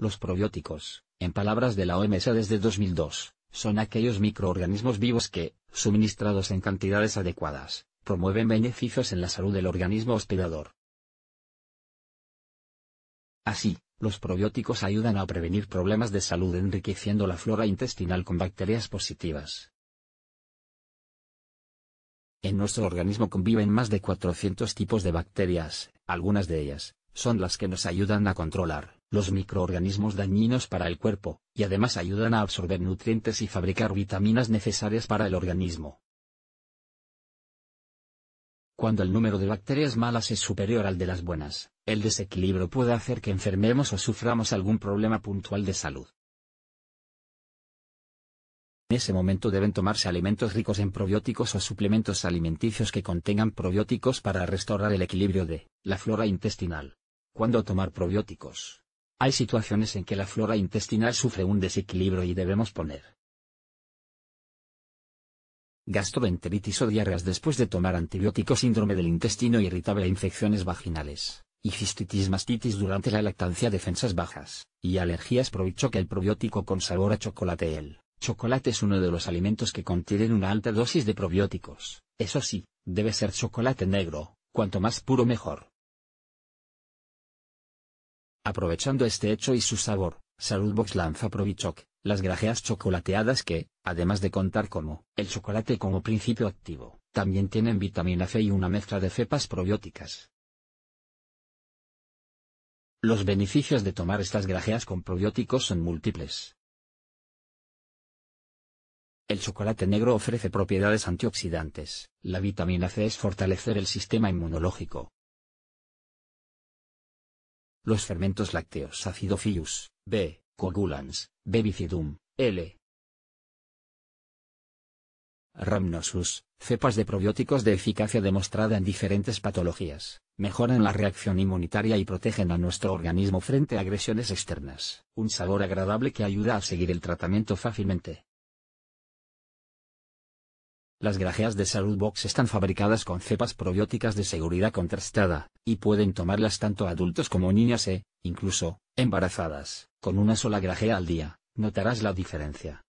Los probióticos, en palabras de la OMS desde 2002, son aquellos microorganismos vivos que, suministrados en cantidades adecuadas, promueven beneficios en la salud del organismo hospedador. Así, los probióticos ayudan a prevenir problemas de salud enriqueciendo la flora intestinal con bacterias positivas. En nuestro organismo conviven más de 400 tipos de bacterias, algunas de ellas, son las que nos ayudan a controlar los microorganismos dañinos para el cuerpo, y además ayudan a absorber nutrientes y fabricar vitaminas necesarias para el organismo. Cuando el número de bacterias malas es superior al de las buenas, el desequilibrio puede hacer que enfermemos o suframos algún problema puntual de salud. En ese momento deben tomarse alimentos ricos en probióticos o suplementos alimenticios que contengan probióticos para restaurar el equilibrio de la flora intestinal. ¿Cuándo tomar probióticos? Hay situaciones en que la flora intestinal sufre un desequilibrio y debemos poner gastroenteritis o diarreas después de tomar antibióticos, síndrome del intestino irritable, infecciones vaginales, y cistitis mastitis durante la lactancia, defensas bajas, y alergias. que el probiótico con sabor a chocolate. El chocolate es uno de los alimentos que contienen una alta dosis de probióticos, eso sí, debe ser chocolate negro, cuanto más puro mejor. Aprovechando este hecho y su sabor, Saludbox lanza ProBiChoc, las grajeas chocolateadas que, además de contar como el chocolate como principio activo, también tienen vitamina C y una mezcla de cepas probióticas. Los beneficios de tomar estas grajeas con probióticos son múltiples. El chocolate negro ofrece propiedades antioxidantes, la vitamina C es fortalecer el sistema inmunológico, los fermentos lácteos acidophilus, B, coagulans, B bifidum, L. Rhamnosus, cepas de probióticos de eficacia demostrada en diferentes patologías, mejoran la reacción inmunitaria y protegen a nuestro organismo frente a agresiones externas. Un sabor agradable que ayuda a seguir el tratamiento fácilmente. Las grajeas de Salud Box están fabricadas con cepas probióticas de seguridad contrastada, y pueden tomarlas tanto adultos como niñas e, incluso, embarazadas. Con una sola grajea al día, notarás la diferencia.